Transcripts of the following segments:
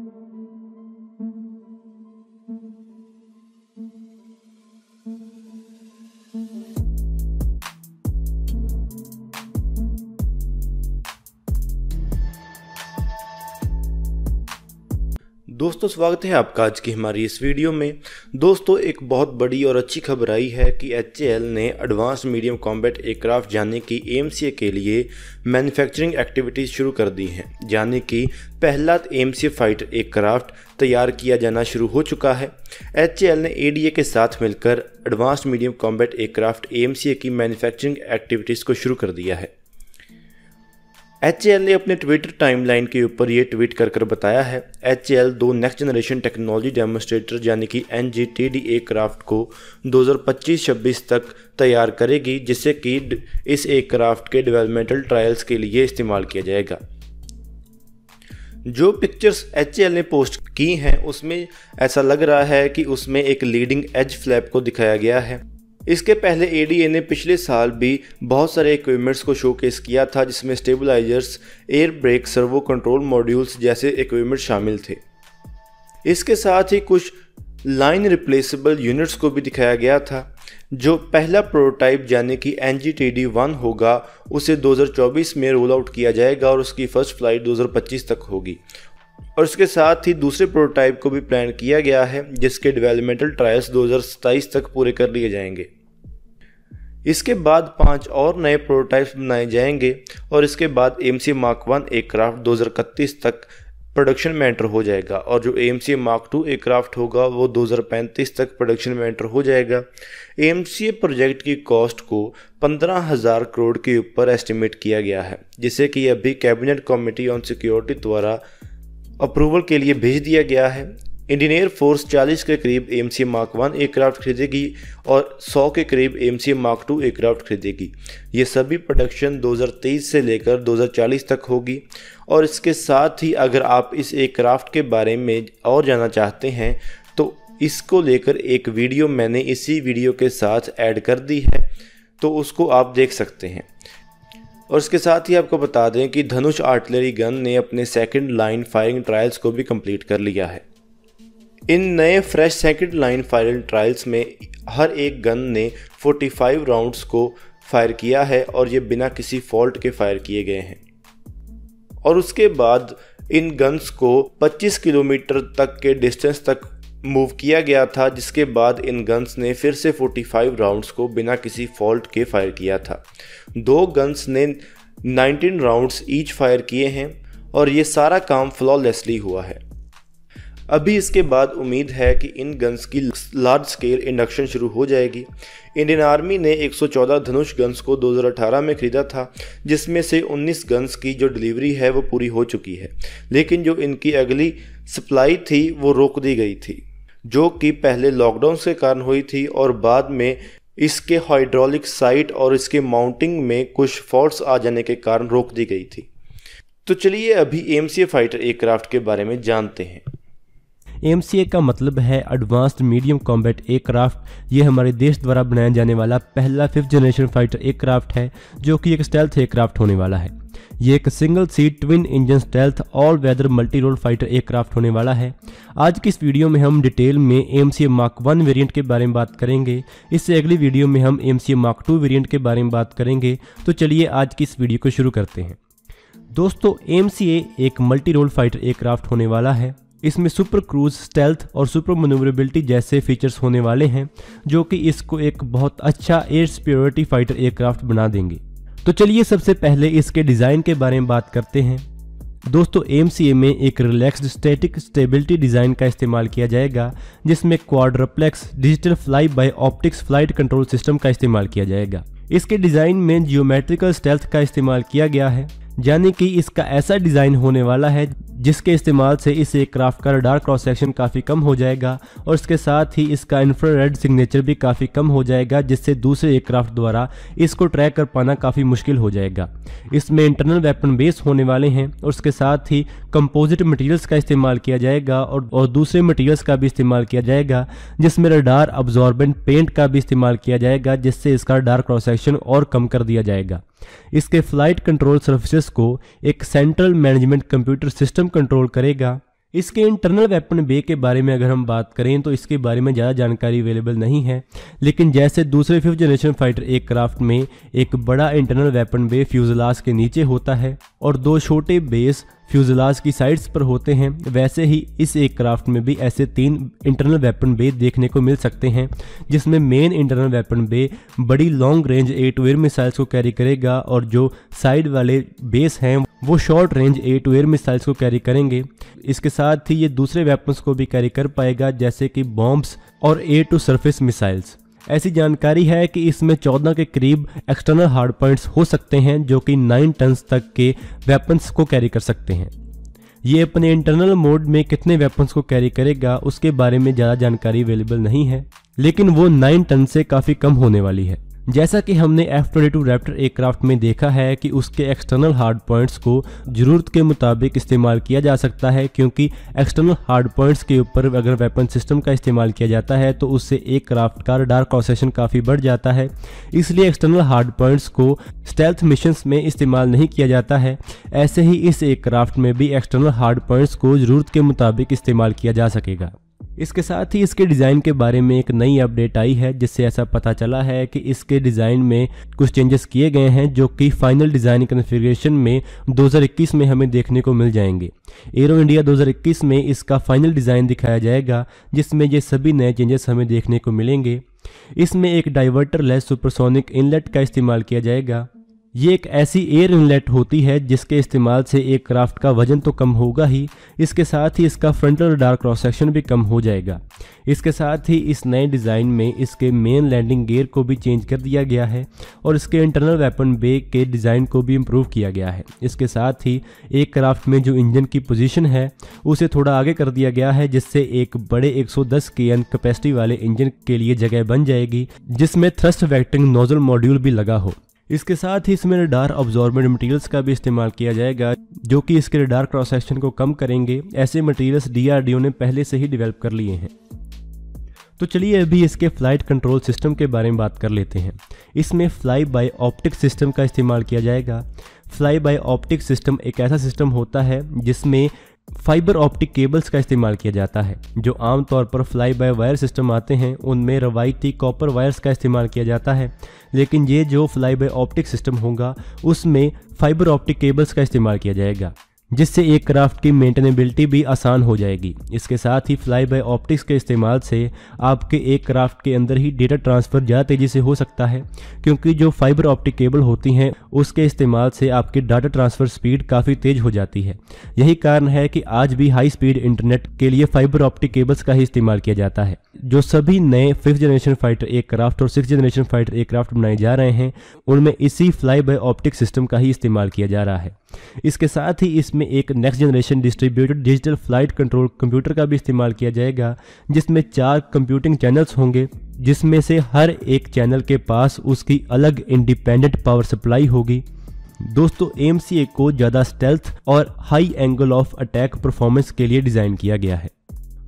Thank you. दोस्तों स्वागत है आपका आज की हमारी इस वीडियो में दोस्तों एक बहुत बड़ी और अच्छी खबर आई है कि एच ने एडवांस मीडियम कॉम्बैट एयरक्राफ्ट यानी कि एम के लिए मैन्युफैक्चरिंग एक्टिविटीज़ शुरू कर दी हैं यानी कि पहला एम फाइटर एयरक्राफ्ट तैयार किया जाना शुरू हो चुका है एच ने ए के साथ मिलकर advance medium combat aircraft M की मैन्युफैक्चरिंग एक्टिविटीज़ को शुरू कर दिया है एच ने अपने ट्विटर टाइमलाइन के ऊपर ये ट्वीट कर कर बताया है एच दो नेक्स्ट जनरेशन टेक्नोलॉजी डेमोस्ट्रेटर यानी कि N G T D aircraft को 2025-26 तक तैयार करेगी जिससे कि इस एयरक्राफ्ट के डेवलपमेंटल ट्रायल्स के लिए इस्तेमाल किया जाएगा जो पिक्चर्स एच ने पोस्ट की हैं उसमें ऐसा लग रहा है कि उसमें एक लीडिंग एज फ्लैप को दिखाया गया है इसके पहले ए ने पिछले साल भी बहुत सारे इक्विपमेंट्स को शोकेस किया था जिसमें stabilisers air brake servo control modules जैसे इक्विपमेंट शामिल थे इसके साथ ही कुछ लाइन रिप्लेसेबल यूनिट्स को भी दिखाया गया था जो पहला प्रोटोटाइप यानी कि N G T D one होगा उसे 2024 में रोल आउट किया जाएगा और उसकी फर्स्ट फ्लाइट 2025 तक होगी और इसके साथ ही दूसरे प्रोटोटाइप को भी प्लान किया गया है जिसके डेवलपमेंटल ट्रायल्स दो तक पूरे कर लिए जाएंगे इसके बाद पांच और नए प्रोटोटाइप्स बनाए जाएंगे और इसके बाद M C mark one aircraft दो तक प्रोडक्शन में एंटर हो जाएगा और जो M C mark two aircraft होगा वो 2035 तक प्रोडक्शन में एंटर हो जाएगा एम सी ए प्रोजेक्ट की कॉस्ट को पंद्रह हज़ार करोड़ के ऊपर एस्टिमेट किया गया है जिसे कि अभी कैबिनेट कमेटी ऑन सिक्योरिटी द्वारा अप्रूवल के लिए भेज दिया गया है इंडियन एयर फोर्स 40 के करीब M C mark one aircraft खरीदेगी और 100 के करीब M C mark two aircraft खरीदेगी ये सभी प्रोडक्शन 2023 से लेकर 2040 तक होगी और इसके साथ ही अगर आप इस एयरक्राफ्ट के बारे में और जानना चाहते हैं तो इसको लेकर एक वीडियो मैंने इसी वीडियो के साथ ऐड कर दी है तो उसको आप देख सकते हैं और इसके साथ ही आपको बता दें कि धनुष आर्टिलरी गन ने अपने सेकंड लाइन फायरिंग ट्रायल्स को भी कंप्लीट कर लिया है इन नए fresh second line firing trials में हर एक गन ने 45 राउंड्स को फायर किया है और ये बिना किसी फॉल्ट के फायर किए गए हैं और उसके बाद इन गन्स को 25 किलोमीटर तक के डिस्टेंस तक मूव किया गया था जिसके बाद इन गन्स ने फिर से 45 राउंड्स को बिना किसी फॉल्ट के फायर किया था दो गन्स ने 19 राउंड्स ईच फायर किए हैं और ये सारा काम फ्लॉलेसली हुआ है अभी इसके बाद उम्मीद है कि इन गन्स की लार्ज स्केल इंडक्शन शुरू हो जाएगी इंडियन आर्मी ने 114 धनुष गन्स को 2018 में खरीदा था जिसमें से 19 गन्स की जो डिलीवरी है वो पूरी हो चुकी है लेकिन जो इनकी अगली सप्लाई थी वो रोक दी गई थी जो कि पहले लॉकडाउन के कारण हुई थी और बाद में इसके हाइड्रोलिक साइट और इसके माउंटिंग में कुछ फॉल्ट्स आ जाने के कारण रोक दी गई थी तो चलिए अभी एम फाइटर एयरक्राफ्ट के बारे में जानते हैं एम का मतलब है एडवांस्ड मीडियम कॉम्बैट एयरक्राफ्ट ये हमारे देश द्वारा बनाया जाने वाला पहला फिफ्थ जनरेशन फाइटर एयरक्राफ्ट है जो कि एक स्टेल्थ एयरक्राफ्ट होने वाला है ये एक single seat twin engine stealth all weather multi role fighter aircraft होने वाला है आज की इस वीडियो में हम डिटेल में M C mark one variant के बारे में बात करेंगे इससे अगली वीडियो में हम M C mark two variant के बारे में बात करेंगे तो चलिए आज की इस वीडियो को शुरू करते हैं दोस्तों एम एक मल्टी रोल फाइटर एयरक्राफ्ट होने वाला है इसमें सुपर क्रूज स्टेल्थ और सुपर मनोवरेबिलिटी जैसे फीचर्स होने वाले हैं जो कि इसको एक बहुत अच्छा एयर सिक्योरिटी फाइटर एयरक्राफ्ट बना देंगे तो चलिए सबसे पहले इसके डिज़ाइन के बारे में बात करते हैं दोस्तों एम में एक रिलैक्स्ड स्टैटिक स्टेबिलिटी डिज़ाइन का इस्तेमाल किया जाएगा जिसमें quadruplex digital fly by optics flight control system का इस्तेमाल किया जाएगा इसके डिज़ाइन में जियोमेट्रिकल स्टेल्थ का इस्तेमाल किया गया है यानी कि इसका ऐसा डिज़ाइन होने वाला है जिसके इस्तेमाल से इस एयरक्राफ्ट का डार्क क्रॉस सेक्शन काफ़ी कम हो जाएगा और इसके साथ ही इसका इंफ्रारेड सिग्नेचर भी काफ़ी कम हो जाएगा जिससे दूसरे एयरक्राफ्ट द्वारा इसको ट्रैक कर पाना काफ़ी मुश्किल हो जाएगा इसमें इंटरनल वेपन बेस होने वाले हैं और उसके साथ ही कंपोजिट मटेरियल्स का इस्तेमाल किया जाएगा और, और दूसरे मटेरियल्स का भी इस्तेमाल किया जाएगा जिसमें रडार अब्जॉर्बेंट पेंट का भी इस्तेमाल किया जाएगा जिससे इसका डार्क क्रॉस सेक्शन और कम कर दिया जाएगा इसके फ्लाइट कंट्रोल सर्विसेज को एक central management computer system control करेगा इसके इंटरनल वेपन बे के बारे में अगर हम बात करें तो इसके बारे में ज़्यादा जानकारी अवेलेबल नहीं है लेकिन जैसे दूसरे फिफ्थ जनरेशन फाइटर एयरक्राफ्ट में एक बड़ा इंटरनल वेपन बे फ्यूजलास के नीचे होता है और दो छोटे बेस फ्यूजलाज की साइड्स पर होते हैं वैसे ही इस एयरक्राफ्ट में भी ऐसे तीन इंटरनल वेपन बे देखने को मिल सकते हैं जिसमें मेन इंटरनल वेपन बे बड़ी long range air to air missiles को कैरी करेगा और जो साइड वाले बेस हैं वो short range air to air missiles को कैरी करेंगे इसके साथ ही ये दूसरे वेपन्स को भी कैरी कर पाएगा जैसे कि बॉम्ब्स और ए टू सरफेस मिसाइल्स ऐसी जानकारी है कि इसमें 14 के करीब एक्सटर्नल हार्ड पॉइंट्स हो सकते हैं जो कि 9 टन्स तक के वेपन्स को कैरी कर सकते हैं ये अपने इंटरनल मोड में कितने वेपन्स को कैरी करेगा उसके बारे में ज़्यादा जानकारी अवेलेबल नहीं है लेकिन वो 9 टन से काफ़ी कम होने वाली है जैसा कि हमने एफ ट्वेंटी रैप्टर एयरक्राफ्ट में देखा है कि उसके एक्सटर्नल हार्ड पॉइंट्स को ज़रूरत के मुताबिक इस्तेमाल किया जा सकता है क्योंकि एक्सटर्नल हार्ड पॉइंट्स के ऊपर अगर वेपन सिस्टम का इस्तेमाल किया जाता है तो उससे एक क्राफ्ट का डार्क कॉन्सेशन काफ़ी बढ़ जाता है इसलिए एक्सटर्नल हार्ड पॉइंट्स को स्टेल्थ मिशन में इस्तेमाल नहीं किया जाता है ऐसे ही इस एयरक्राफ्ट में भी एक्सटर्नल हार्ड पॉइंट्स को ज़रूरत के मुताबिक इस्तेमाल किया जा सकेगा इसके साथ ही इसके डिज़ाइन के बारे में एक नई अपडेट आई है जिससे ऐसा पता चला है कि इसके डिज़ाइन में कुछ चेंजेस किए गए हैं जो कि फाइनल डिज़ाइन कन्फिग्रेशन में 2021 में हमें देखने को मिल जाएंगे एरो इंडिया 2021 में इसका फाइनल डिज़ाइन दिखाया जाएगा जिसमें ये सभी नए चेंजेस हमें देखने को मिलेंगे इसमें एक डाइवर्टर लेस सुपरसोनिक इनलेट का इस्तेमाल किया जाएगा ये एक ऐसी एयर इनलेट होती है जिसके इस्तेमाल से एक क्राफ्ट का वजन तो कम होगा ही इसके साथ ही इसका फ्रंटल डार्क क्रॉस सेक्शन भी कम हो जाएगा इसके साथ ही इस नए डिज़ाइन में इसके मेन लैंडिंग गेयर को भी चेंज कर दिया गया है और इसके इंटरनल वेपन बे के डिज़ाइन को भी इम्प्रूव किया गया है इसके साथ ही एक क्राफ्ट में जो इंजन की पोजीशन है उसे थोड़ा आगे कर दिया गया है जिससे एक बड़े 110 एन कैपेसिटी वाले इंजन के लिए जगह बन जाएगी जिसमें थ्रस्ट वैक्टिंग नोजल मॉड्यूल भी लगा हो इसके साथ ही इसमें रडार ऑब्जॉर्बेंट मटेरियल्स का भी इस्तेमाल किया जाएगा जो कि इसके रडार क्रॉस सेक्शन को कम करेंगे ऐसे मटेरियल्स डीआरडीओ ने पहले से ही डेवलप कर लिए हैं तो चलिए अभी इसके फ्लाइट कंट्रोल सिस्टम के बारे में बात कर लेते हैं इसमें फ्लाई बाय ऑप्टिक सिस्टम का इस्तेमाल किया जाएगा फ्लाई बाय ऑप्टिक सिस्टम एक ऐसा सिस्टम होता है जिसमें फाइबर ऑप्टिक केबल्स का इस्तेमाल किया जाता है जो आमतौर पर फ्लाई बाय वायर सिस्टम आते हैं उनमें रवायती कॉपर वायर्स का इस्तेमाल किया जाता है लेकिन ये जो फ्लाई बाय ऑप्टिक सिस्टम होगा उसमें फाइबर ऑप्टिक केबल्स का इस्तेमाल किया जाएगा जिससे एयरक्राफ्ट की मेंटेनेबिलिटी भी आसान हो जाएगी इसके साथ ही फ्लाई बाय ऑप्टिक्स के इस्तेमाल से आपके एयरक्राफ्ट के अंदर ही डेटा ट्रांसफ़र ज़्यादा तेज़ी से हो सकता है क्योंकि जो फाइबर ऑप्टिक केबल होती हैं उसके इस्तेमाल से आपकी डाटा ट्रांसफ़र स्पीड काफ़ी तेज़ हो जाती है यही कारण है कि आज भी हाई स्पीड इंटरनेट के लिए फाइबर ऑप्टिक केबल्स का ही इस्तेमाल किया जाता है जो सभी नए फिफ्थ जनरेशन फाइटर एयरक्राफ्ट और सिक्स जनरेशन फाइटर एयरक्राफ्ट बनाए जा रहे हैं उनमें इसी फ्लाई बाय ऑप्टिक सिस्टम का ही इस्तेमाल किया जा रहा है इसके साथ ही इसमें इसमें एक next generation distributed digital flight control computer का भी इस्तेमाल किया जाएगा जिसमें चार कंप्यूटिंग चैनल्स होंगे जिसमें से हर एक चैनल के पास उसकी अलग इंडिपेंडेंट पावर सप्लाई होगी दोस्तों एम को ज़्यादा स्टेल्थ और high angle of attack performance के लिए डिज़ाइन किया गया है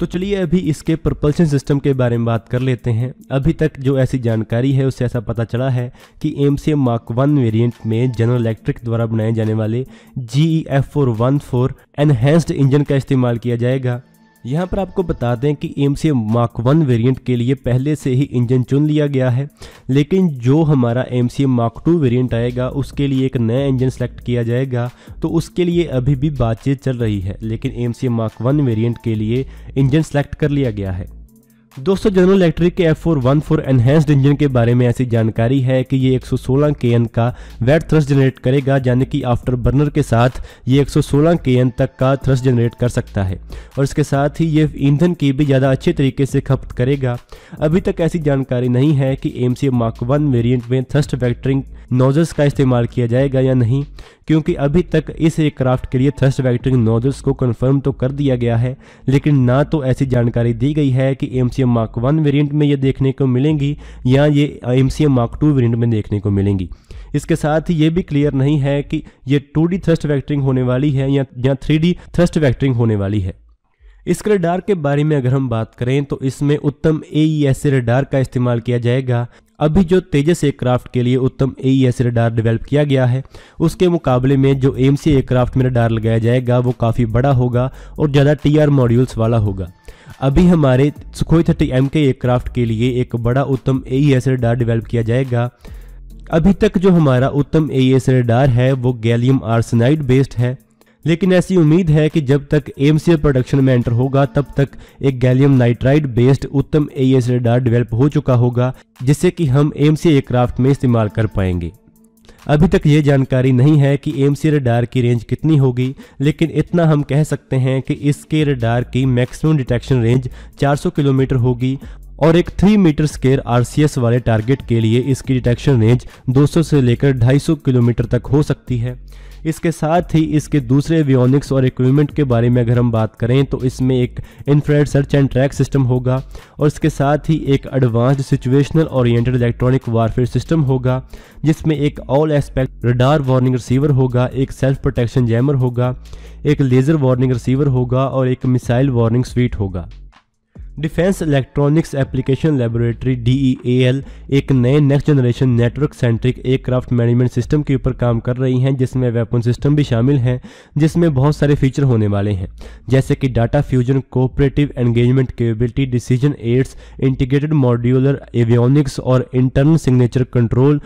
तो चलिए अभी इसके प्रपल्शन सिस्टम के बारे में बात कर लेते हैं अभी तक जो ऐसी जानकारी है उससे ऐसा पता चला है कि M C M mark one variant में जनरल इलेक्ट्रिक द्वारा बनाए जाने वाले G E F four one four enhanced engine का इस्तेमाल किया जाएगा यहाँ पर आपको बता दें कि M C mark one variant के लिए पहले से ही इंजन चुन लिया गया है लेकिन जो हमारा M C mark two variant आएगा उसके लिए एक नया इंजन सेलेक्ट किया जाएगा तो उसके लिए अभी भी बातचीत चल रही है लेकिन M C mark one variant के लिए इंजन सेलेक्ट कर लिया गया है दोस्तों जनरल इलेक्ट्रिक के F four one four enhanced engine के बारे में ऐसी जानकारी है कि ये 116 सौ का वेट थ्रस्ट जनरेट करेगा यानी कि आफ्टर बर्नर के साथ ये 116 सौ तक का थ्रस्ट जनरेट कर सकता है और इसके साथ ही ये ईंधन की भी ज़्यादा अच्छे तरीके से खपत करेगा अभी तक ऐसी जानकारी नहीं है कि M C mark one variant में थ्रस्ट वैक्टरिंग नोजल्स का इस्तेमाल किया जाएगा या नहीं क्योंकि अभी तक इस एयरक्राफ्ट के लिए थ्रस्ट वैक्टरिंग नोजल्स को कन्फर्म तो कर दिया गया है लेकिन ना तो ऐसी जानकारी दी गई है कि M C M mark one variant में ये देखने को मिलेंगी या ये M C M mark two variant में देखने को मिलेंगी इसके साथ ही ये भी क्लियर नहीं है कि ये टू डी थ्रस्ट वैक्टरिंग होने वाली है या या थ्री डी थ्रस्ट वैक्टरिंग होने वाली है इस रेडार के बारे में अगर हम बात करें तो इसमें उत्तम ए ई रेडार का इस्तेमाल किया जाएगा अभी जो तेजस एयरक्राफ्ट के लिए उत्तम ए एस रडार डेवलप किया गया है उसके मुकाबले में जो एम सी एयरक्राफ्ट में रडार लगाया जाएगा वो काफ़ी बड़ा होगा और ज़्यादा टी आर मॉड्यूल्स वाला होगा अभी हमारे Sukhoi thirty M K aircraft के लिए एक बड़ा उत्तम ए एस रडार डेवलप किया जाएगा अभी तक जो हमारा उत्तम ए एस e रडार है वो गैलियम आर्सनाइड बेस्ड है लेकिन ऐसी उम्मीद है कि जब तक एम प्रोडक्शन में एंटर होगा तब तक एक gallium nitride based Uttam AESA radar develop हो चुका होगा जिससे कि हम एमसी एयरक्राफ्ट में इस्तेमाल कर पाएंगे अभी तक ये जानकारी नहीं है कि एमसी रडार की रेंज कितनी होगी लेकिन इतना हम कह सकते हैं कि इसके रडार की मैक्सिमम डिटेक्शन रेंज 400 किलोमीटर होगी और एक 3 मीटर स्केयर आरसीएस वाले टारगेट के लिए इसकी डिटेक्शन रेंज 200 से लेकर 250 किलोमीटर तक हो सकती है इसके साथ ही इसके दूसरे वियोनिक्स और इक्विपमेंट के बारे में अगर हम बात करें तो इसमें एक infrared search and track system होगा और इसके साथ ही एक advanced situational oriented electronic warfare system होगा जिसमें एक all aspect radar warning receiver होगा एक सेल्फ प्रोटेक्शन जैमर होगा एक लेज़र वार्निंग रिसीवर होगा और एक मिसाइल वार्निंग स्वीट होगा defence electronics application laboratory D e एक नए next generation network centric aircraft management system के ऊपर काम कर रही हैं जिसमें वेपन सिस्टम भी शामिल हैं जिसमें बहुत सारे फीचर होने वाले हैं जैसे कि data fusion cooperative engagement capability decision aids integrated modular avionics और इंटरनल सिग्नेचर कंट्रोल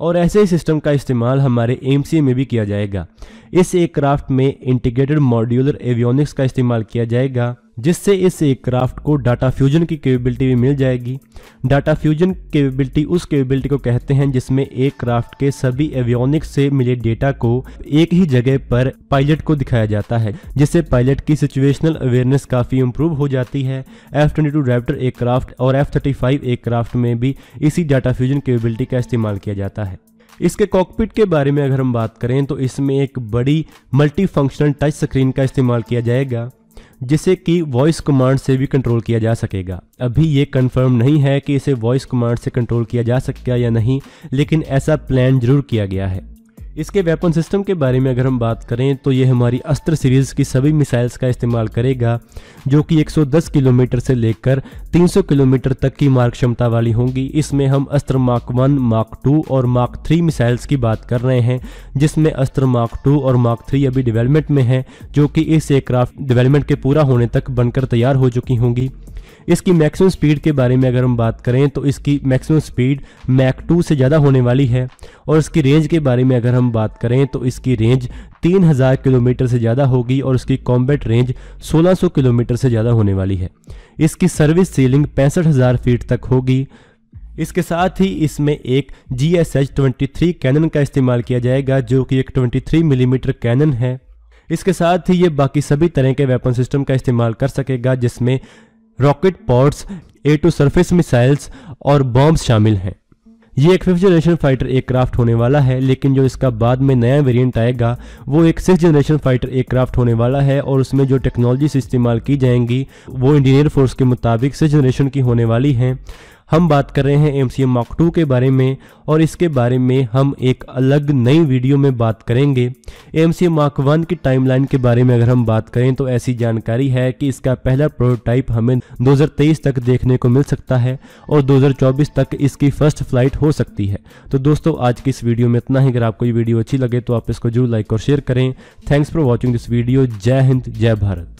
और ऐसे ही सिस्टम का इस्तेमाल हमारे एम में भी किया जाएगा इस एयरक्राफ्ट में इंटीग्रेटेड मॉड्यूलर एवियोनिक्स का इस्तेमाल किया जाएगा जिससे इस एयरक्राफ्ट को डाटा फ्यूजन की कैपेबिलिटी भी मिल जाएगी डाटा फ्यूजन कैपेबिलिटी उस कैपेबिलिटी को कहते हैं जिसमें एयरक्राफ्ट के सभी एवियोनिक्स से मिले डेटा को एक ही जगह पर पायलट को दिखाया जाता है जिससे पायलट की सिचुएशनल अवेयरनेस काफ़ी इम्प्रूव हो जाती है F twenty two raptor aircraft और एफ थर्टी फाइव एयरक्राफ्ट में भी इसी डाटा फ्यूजन कैपेबिलिटी का इस्तेमाल किया जाता है इसके कॉकपिट के बारे में अगर हम बात करें तो इसमें एक बड़ी मल्टी फंक्शनल टच स्क्रीन का इस्तेमाल किया जाएगा जिसे कि वॉइस कमांड से भी कंट्रोल किया जा सकेगा अभी ये कंफर्म नहीं है कि इसे वॉइस कमांड से कंट्रोल किया जा सकेगा या नहीं लेकिन ऐसा प्लान जरूर किया गया है इसके वेपन सिस्टम के बारे में अगर हम बात करें तो ये हमारी अस्त्र सीरीज़ की सभी मिसाइल्स का इस्तेमाल करेगा जो कि 110 किलोमीटर से लेकर 300 किलोमीटर तक की मार्ग क्षमता वाली होंगी इसमें हम Astra mark one mark two और मार्क थ्री मिसाइल्स की बात कर रहे हैं जिसमें अस्त्र मार्क टू और मार्क थ्री अभी डिवेलपमेंट में है जो कि इस एयरक्राफ्ट डिवेलपमेंट के पूरा होने तक बनकर तैयार हो चुकी होंगी इसकी मैक्सिमम स्पीड के बारे में अगर हम बात करें तो इसकी मैक्सिमम स्पीड मैक टू से ज़्यादा होने वाली है और इसकी रेंज के बारे में अगर हम बात करें तो इसकी रेंज 3000 किलोमीटर से ज़्यादा होगी और इसकी कॉम्बैट रेंज 1600 किलोमीटर से ज़्यादा होने वाली है इसकी सर्विस सीलिंग पैंसठ फीट तक होगी इसके साथ ही इसमें एक G S H twenty three cannon का इस्तेमाल किया जाएगा जो कि एक ट्वेंटी मिलीमीटर कैनन है इसके साथ ही ये बाकी सभी तरह के वेपन सिस्टम का इस्तेमाल कर सकेगा जिसमें rocket pods air to surface missiles और बॉम्ब्स शामिल हैं ये एक फिफ्थ जनरेशन फाइटर एयरक्राफ्ट होने वाला है लेकिन जो इसका बाद में नया वेरिएंट आएगा वो एक सिक्स जनरेशन फाइटर एयरक्राफ्ट होने वाला है और उसमें जो टेक्नोलॉजीज इस्तेमाल की जाएंगी वो इंडियन एयरफोर्स के मुताबिक सिक्स जनरेशन की होने वाली हैं हम बात कर रहे हैं एम सी एम टू के बारे में और इसके बारे में हम एक अलग नई वीडियो में बात करेंगे एम सी एम वन की टाइमलाइन के बारे में अगर हम बात करें तो ऐसी जानकारी है कि इसका पहला प्रोटोटाइप हमें 2023 तक देखने को मिल सकता है और 2024 तक इसकी फर्स्ट फ्लाइट हो सकती है तो दोस्तों आज की इस वीडियो में इतना ही अगर आपको ये वीडियो अच्छी लगे तो आप इसको जरूर लाइक और शेयर करें thanks for watching this video जय हिंद जय भारत